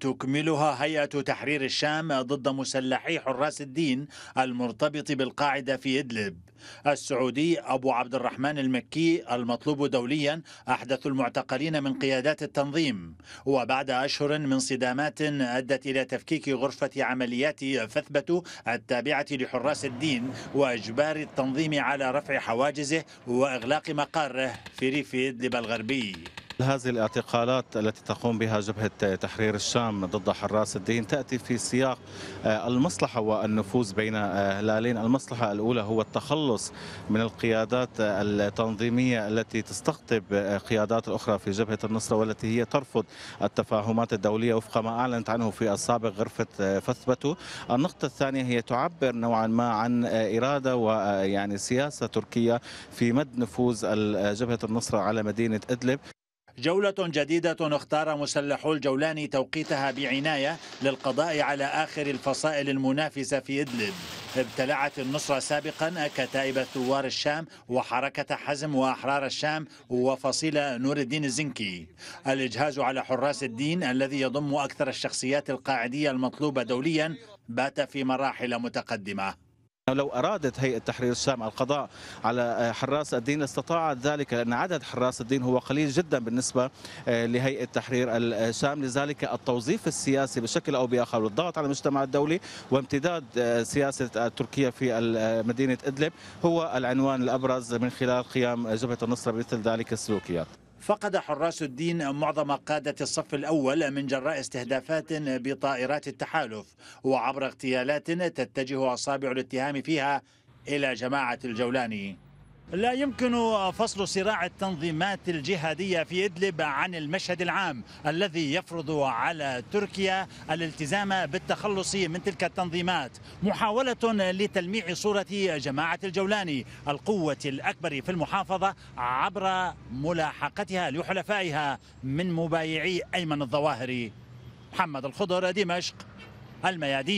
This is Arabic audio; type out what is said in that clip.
تكملها هيئة تحرير الشام ضد مسلحي حراس الدين المرتبط بالقاعدة في إدلب السعودي أبو عبد الرحمن المكي المطلوب دوليا أحدث المعتقلين من قيادات التنظيم وبعد أشهر من صدامات أدت إلى تفكيك غرفة عمليات فثبة التابعة لحراس الدين وإجبار التنظيم على رفع حواجزه وإغلاق مقره في ريف إدلب الغربي هذه الاعتقالات التي تقوم بها جبهة تحرير الشام ضد حراس الدين تأتي في سياق آه، المصلحة والنفوذ بين هلالين آه، المصلحة الأولى هو التخلص من القيادات التنظيمية التي تستقطب آه، قيادات أخرى في جبهة النصرة والتي هي ترفض التفاهمات الدولية وفق ما أعلنت عنه في السابق غرفة فثبته النقطة الثانية هي تعبر نوعا ما عن إرادة ويعني سياسة تركية في مد نفوذ جبهة النصرة على مدينة إدلب جولة جديدة اختار مسلحو الجولاني توقيتها بعناية للقضاء على آخر الفصائل المنافسة في إدلب ابتلعت النصرة سابقا كتائب ثوار الشام وحركة حزم وأحرار الشام وفصيلة نور الدين الزنكي الإجهاز على حراس الدين الذي يضم أكثر الشخصيات القاعدية المطلوبة دوليا بات في مراحل متقدمة لو أرادت هيئة تحرير الشام القضاء على آه، حراس الدين لاستطاعت ذلك لأن عدد حراس الدين هو قليل جدا بالنسبة آه، لهيئة تحرير الشام آه، لذلك التوظيف السياسي بشكل أو بآخر والضغط على المجتمع الدولي وامتداد سياسة تركيا في مدينة إدلب هو العنوان الأبرز من خلال قيام جبهة النصرة بمثل ذلك السلوكيات فقد حراس الدين معظم قادة الصف الأول من جراء استهدافات بطائرات التحالف وعبر اغتيالات تتجه أصابع الاتهام فيها إلى جماعة الجولاني لا يمكن فصل صراع التنظيمات الجهادية في إدلب عن المشهد العام الذي يفرض على تركيا الالتزام بالتخلص من تلك التنظيمات محاولة لتلميع صورة جماعة الجولاني القوة الأكبر في المحافظة عبر ملاحقتها لحلفائها من مبايعي أيمن الظواهري محمد الخضر دمشق الميادين